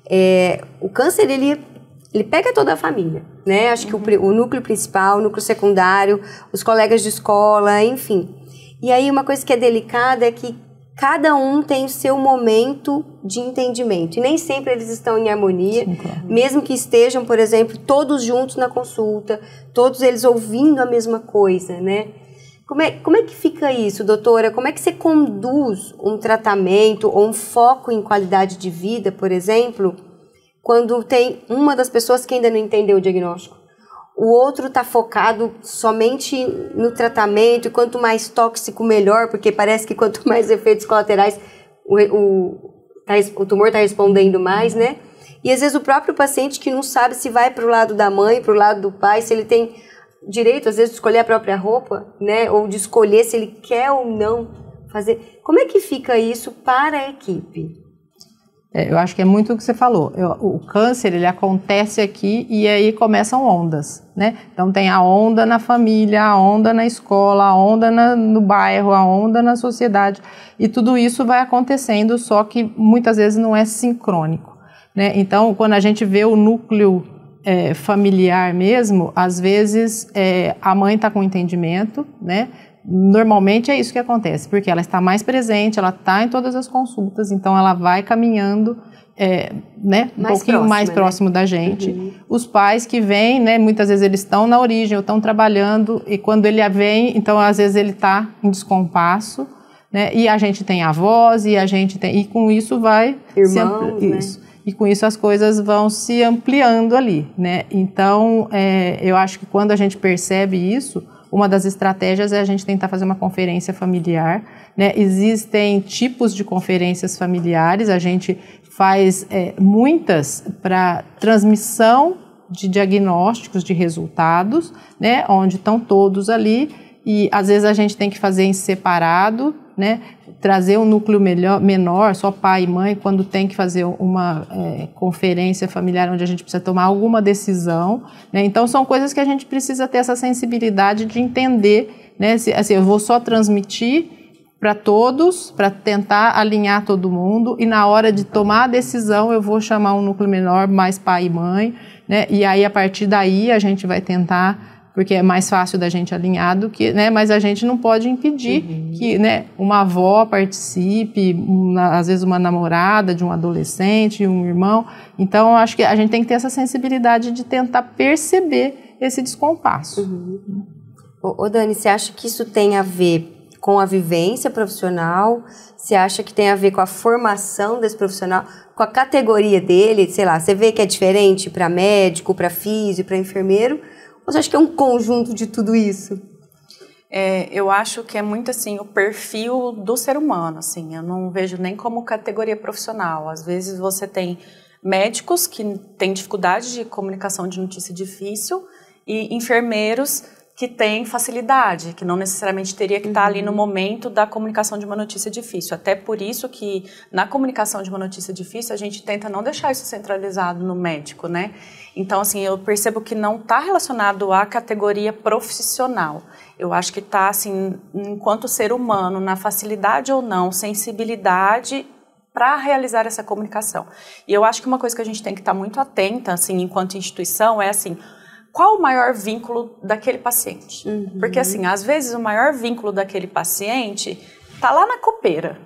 É, o câncer, ele, ele pega toda a família, né? Acho uhum. que o, o núcleo principal, o núcleo secundário, os colegas de escola, enfim. E aí, uma coisa que é delicada é que cada um tem o seu momento de entendimento. E nem sempre eles estão em harmonia, Sim, claro. mesmo que estejam, por exemplo, todos juntos na consulta, todos eles ouvindo a mesma coisa, né? Como é, como é que fica isso, doutora? Como é que você conduz um tratamento ou um foco em qualidade de vida, por exemplo, quando tem uma das pessoas que ainda não entendeu o diagnóstico? o outro está focado somente no tratamento, e quanto mais tóxico, melhor, porque parece que quanto mais efeitos colaterais, o, o, tá, o tumor está respondendo mais, né? E às vezes o próprio paciente que não sabe se vai para o lado da mãe, para o lado do pai, se ele tem direito, às vezes, de escolher a própria roupa, né? Ou de escolher se ele quer ou não fazer. Como é que fica isso para a equipe? É, eu acho que é muito o que você falou. Eu, o câncer, ele acontece aqui e aí começam ondas, né? Então tem a onda na família, a onda na escola, a onda na, no bairro, a onda na sociedade. E tudo isso vai acontecendo, só que muitas vezes não é sincrônico. Né? Então, quando a gente vê o núcleo é, familiar mesmo, às vezes é, a mãe está com entendimento, né? Normalmente é isso que acontece, porque ela está mais presente, ela está em todas as consultas, então ela vai caminhando é, né, um mais pouquinho próxima, mais né? próximo da gente. Uhum. Os pais que vêm, né, muitas vezes eles estão na origem ou estão trabalhando, e quando ele vem, então às vezes ele está em descompasso, né, e a gente tem avós, e a gente tem. E com isso vai. Irmãos, sempre, né? Isso e com isso as coisas vão se ampliando ali, né? Então, é, eu acho que quando a gente percebe isso, uma das estratégias é a gente tentar fazer uma conferência familiar. Né? Existem tipos de conferências familiares, a gente faz é, muitas para transmissão de diagnósticos, de resultados, né? onde estão todos ali. E às vezes a gente tem que fazer em separado, né, trazer um núcleo melhor, menor, só pai e mãe, quando tem que fazer uma é, conferência familiar onde a gente precisa tomar alguma decisão. Né? Então, são coisas que a gente precisa ter essa sensibilidade de entender. Né? Se, assim, eu vou só transmitir para todos, para tentar alinhar todo mundo, e na hora de tomar a decisão, eu vou chamar um núcleo menor, mais pai e mãe, né? e aí a partir daí a gente vai tentar porque é mais fácil da gente alinhar do que, né? Mas a gente não pode impedir uhum. que, né, uma avó participe, uma, às vezes uma namorada de um adolescente, um irmão. Então, acho que a gente tem que ter essa sensibilidade de tentar perceber esse descompasso. Uhum. ô Dani, você acha que isso tem a ver com a vivência profissional? Você acha que tem a ver com a formação desse profissional, com a categoria dele? Sei lá, você vê que é diferente para médico, para físico, para enfermeiro? mas você acha que é um conjunto de tudo isso? É, eu acho que é muito assim o perfil do ser humano, assim. Eu não vejo nem como categoria profissional. Às vezes você tem médicos que têm dificuldade de comunicação de notícia difícil e enfermeiros que tem facilidade, que não necessariamente teria que estar ali no uhum. momento da comunicação de uma notícia difícil. Até por isso que na comunicação de uma notícia difícil a gente tenta não deixar isso centralizado no médico, né? Então assim eu percebo que não está relacionado à categoria profissional. Eu acho que está assim enquanto ser humano na facilidade ou não, sensibilidade para realizar essa comunicação. E eu acho que uma coisa que a gente tem que estar tá muito atenta, assim, enquanto instituição, é assim, qual o maior vínculo daquele paciente. Uhum. Porque, assim, às vezes o maior vínculo daquele paciente está lá na copeira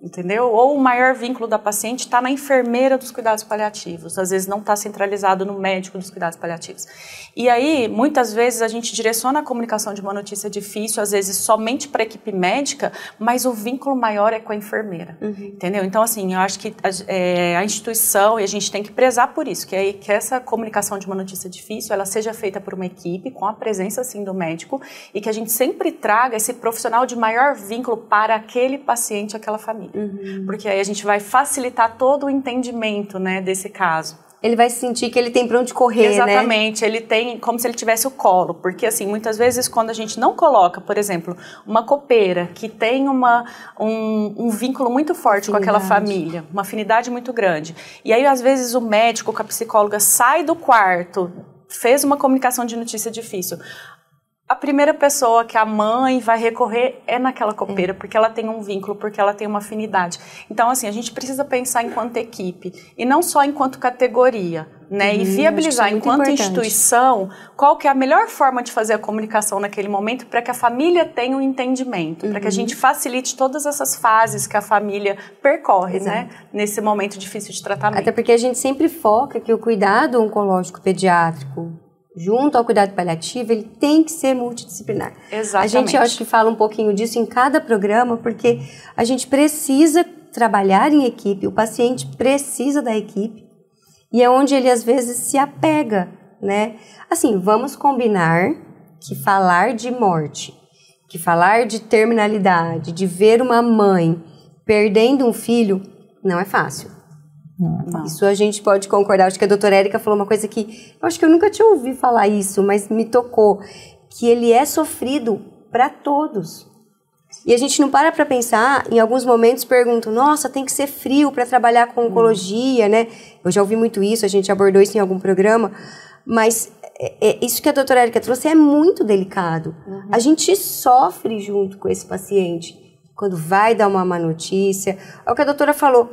entendeu? Ou o maior vínculo da paciente está na enfermeira dos cuidados paliativos, às vezes não está centralizado no médico dos cuidados paliativos. E aí, muitas vezes, a gente direciona a comunicação de uma notícia difícil, às vezes somente para a equipe médica, mas o vínculo maior é com a enfermeira, uhum. entendeu? Então, assim, eu acho que a, é, a, instituição, e a gente tem que prezar por isso, que, é, que essa comunicação de uma notícia difícil, ela seja feita por uma equipe, com a presença, assim, do médico, e que a gente sempre traga esse profissional de maior vínculo para aquele paciente, aquela família. Uhum. Porque aí a gente vai facilitar todo o entendimento né, desse caso. Ele vai sentir que ele tem para onde correr, né? Exatamente, né? ele tem como se ele tivesse o colo, porque assim, muitas vezes quando a gente não coloca, por exemplo, uma copeira que tem uma, um, um vínculo muito forte afinidade. com aquela família, uma afinidade muito grande, e aí às vezes o médico, a psicóloga sai do quarto fez uma comunicação de notícia difícil a primeira pessoa que a mãe vai recorrer é naquela é. copeira, porque ela tem um vínculo, porque ela tem uma afinidade. Então, assim, a gente precisa pensar enquanto equipe e não só enquanto categoria, né? e uhum, viabilizar é enquanto importante. instituição qual que é a melhor forma de fazer a comunicação naquele momento para que a família tenha um entendimento, uhum. para que a uhum. gente facilite todas essas fases que a família percorre, né? Nesse momento difícil de tratamento. Até porque a gente sempre foca que o cuidado oncológico pediátrico junto ao cuidado paliativo, ele tem que ser multidisciplinar. Exatamente. A gente, acho que fala um pouquinho disso em cada programa, porque a gente precisa trabalhar em equipe, o paciente precisa da equipe, e é onde ele às vezes se apega, né? Assim, vamos combinar que falar de morte, que falar de terminalidade, de ver uma mãe perdendo um filho, não é fácil. Não. Isso a gente pode concordar. Acho que a doutora Érica falou uma coisa que eu acho que eu nunca tinha ouvido falar isso, mas me tocou. Que ele é sofrido para todos. E a gente não para para pensar, em alguns momentos perguntam, nossa, tem que ser frio para trabalhar com oncologia, hum. né? Eu já ouvi muito isso, a gente abordou isso em algum programa, mas é, é, isso que a doutora Érica trouxe é muito delicado. Uhum. A gente sofre junto com esse paciente quando vai dar uma má notícia. É o que a doutora falou,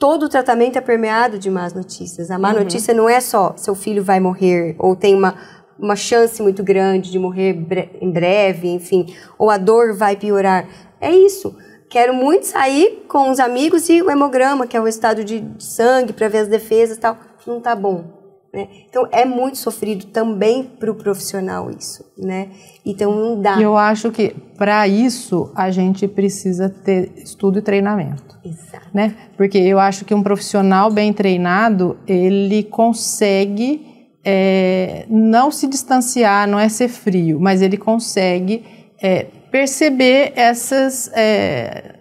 todo o tratamento é permeado de más notícias. A má uhum. notícia não é só seu filho vai morrer ou tem uma, uma chance muito grande de morrer bre em breve, enfim, ou a dor vai piorar. É isso. Quero muito sair com os amigos e o hemograma, que é o estado de sangue para ver as defesas e tal. Não tá bom né? Então é muito sofrido também para o profissional isso, né? Então não dá. Eu acho que para isso a gente precisa ter estudo e treinamento, Exato. né? Porque eu acho que um profissional bem treinado ele consegue é, não se distanciar, não é ser frio, mas ele consegue é, perceber essas é,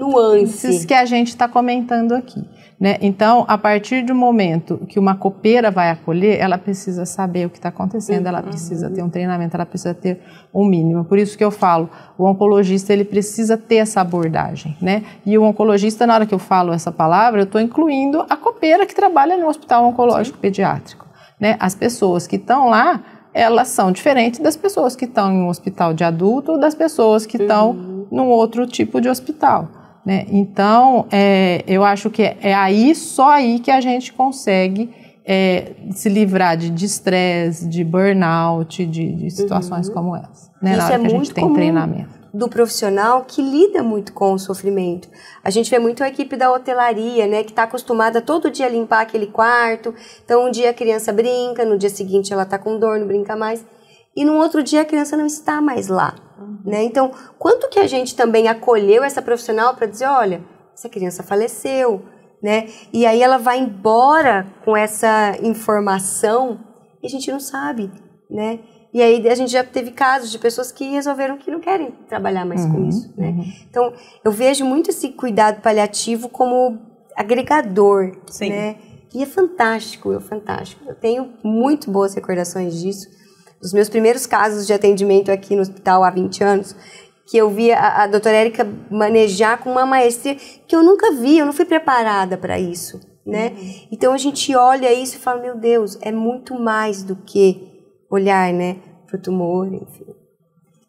nuances que a gente está comentando aqui. Né? Então, a partir do momento que uma copeira vai acolher, ela precisa saber o que está acontecendo, ela precisa ter um treinamento, ela precisa ter um mínimo. Por isso que eu falo, o oncologista ele precisa ter essa abordagem, né? E o oncologista, na hora que eu falo essa palavra, eu estou incluindo a copeira que trabalha no hospital oncológico Sim. pediátrico, né? As pessoas que estão lá, elas são diferentes das pessoas que estão em um hospital de adulto ou das pessoas que estão uhum. num outro tipo de hospital. Né? Então, é, eu acho que é, aí, só aí que a gente consegue é, se livrar de estresse, de burnout, de, de situações uhum. como essa. Né? Isso Na hora é que a gente tem treinamento. Do profissional que lida muito com o sofrimento. A gente vê muito a equipe da hotelaria, né, que está acostumada todo dia a limpar aquele quarto. Então, um dia a criança brinca, no dia seguinte ela está com dor, não brinca mais e no outro dia a criança não está mais lá. Uhum. Né? Então, quanto que a gente também acolheu essa profissional para dizer, olha, essa criança faleceu, né? E aí ela vai embora com essa informação e a gente não sabe, né? E aí a gente já teve casos de pessoas que resolveram que não querem trabalhar mais uhum, com isso, né? Uhum. Então, eu vejo muito esse cuidado paliativo como agregador, Sim. né? E é fantástico, é fantástico. Eu tenho muito boas recordações disso dos meus primeiros casos de atendimento aqui no hospital há 20 anos, que eu via a, a doutora Érica manejar com uma maestria que eu nunca vi, eu não fui preparada para isso, né? Uhum. Então a gente olha isso e fala, meu Deus, é muito mais do que olhar, né, pro tumor, enfim.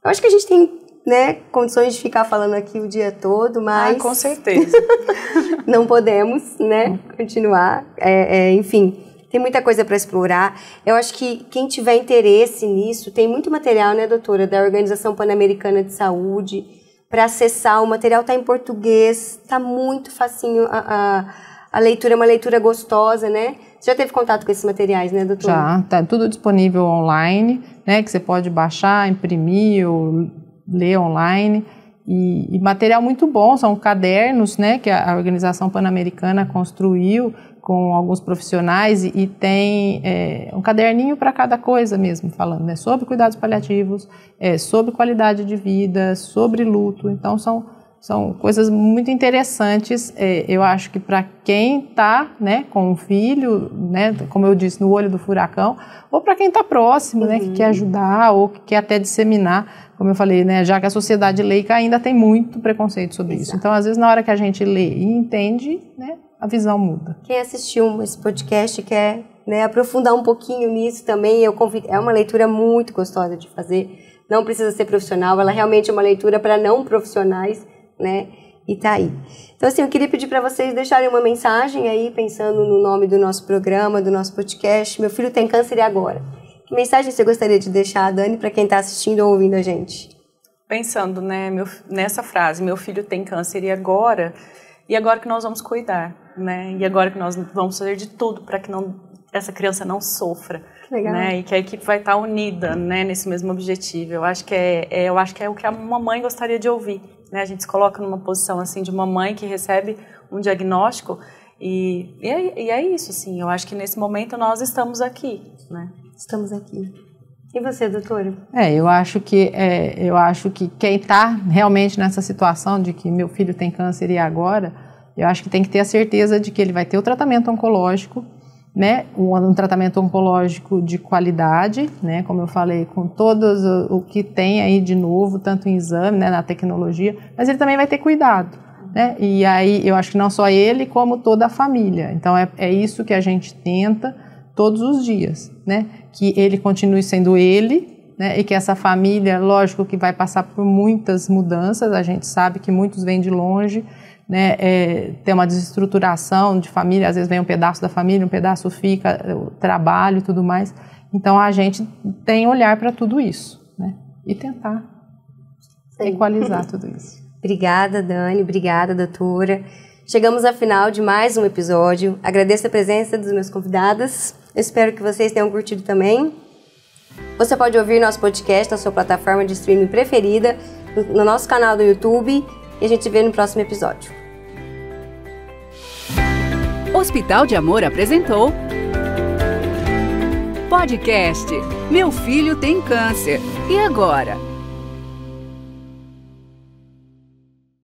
Eu acho que a gente tem, né, condições de ficar falando aqui o dia todo, mas... Ah, com certeza. não podemos, né, continuar, é, é, enfim... Tem muita coisa para explorar. Eu acho que quem tiver interesse nisso, tem muito material, né, doutora, da Organização Pan-Americana de Saúde para acessar. O material está em português, está muito facinho a, a, a leitura, é uma leitura gostosa, né? Você já teve contato com esses materiais, né, doutora? Já, está tudo disponível online, né, que você pode baixar, imprimir ou ler online. E, e, material muito bom, são cadernos né, que a Organização Pan-Americana construiu com alguns profissionais e, e tem é, um caderninho para cada coisa mesmo, falando né, sobre cuidados paliativos, é, sobre qualidade de vida, sobre luto. Então, são, são coisas muito interessantes, é, eu acho que para quem está né, com um filho, né, como eu disse, no olho do furacão, ou para quem está próximo, uhum. né, que uhum. quer ajudar ou que quer até disseminar, como eu falei, né, já que a sociedade leica ainda tem muito preconceito sobre Exato. isso. Então, às vezes, na hora que a gente lê e entende, né, a visão muda. Quem assistiu esse podcast quer né, aprofundar um pouquinho nisso também. Eu convido, é uma leitura muito gostosa de fazer. Não precisa ser profissional, ela realmente é uma leitura para não profissionais, né? E tá aí. Então, assim, eu queria pedir para vocês deixarem uma mensagem aí, pensando no nome do nosso programa, do nosso podcast. Meu filho tem câncer e agora? Que mensagem você gostaria de deixar, Dani, para quem está assistindo ou ouvindo a gente? Pensando né, meu, nessa frase, meu filho tem câncer e agora, e agora que nós vamos cuidar, né? E agora que nós vamos fazer de tudo para que não, essa criança não sofra. Legal. Né? E que a equipe vai estar tá unida, né? Nesse mesmo objetivo. Eu acho que é, é eu acho que é o que a mamãe gostaria de ouvir. Né? A gente se coloca numa posição assim de uma mãe que recebe um diagnóstico e, e, é, e é isso, assim. Eu acho que nesse momento nós estamos aqui, né? Estamos aqui. E você, doutora? É, eu acho que é, eu acho que quem está realmente nessa situação de que meu filho tem câncer e agora, eu acho que tem que ter a certeza de que ele vai ter o tratamento oncológico, né? Um, um tratamento oncológico de qualidade, né? Como eu falei, com todos o, o que tem aí de novo, tanto em exame, né, na tecnologia, mas ele também vai ter cuidado. Né? E aí eu acho que não só ele, como toda a família. Então é, é isso que a gente tenta todos os dias, né? que ele continue sendo ele, né? E que essa família, lógico, que vai passar por muitas mudanças. A gente sabe que muitos vêm de longe, né? É, tem uma desestruturação de família. Às vezes vem um pedaço da família, um pedaço fica, é, o trabalho, e tudo mais. Então a gente tem olhar para tudo isso, né? E tentar Sim. equalizar tudo isso. Obrigada, Dani. Obrigada, doutora. Chegamos ao final de mais um episódio. Agradeço a presença dos meus convidados. espero que vocês tenham curtido também. Você pode ouvir nosso podcast na sua plataforma de streaming preferida, no nosso canal do YouTube e a gente vê no próximo episódio. Hospital de Amor apresentou Podcast Meu Filho Tem Câncer. E agora?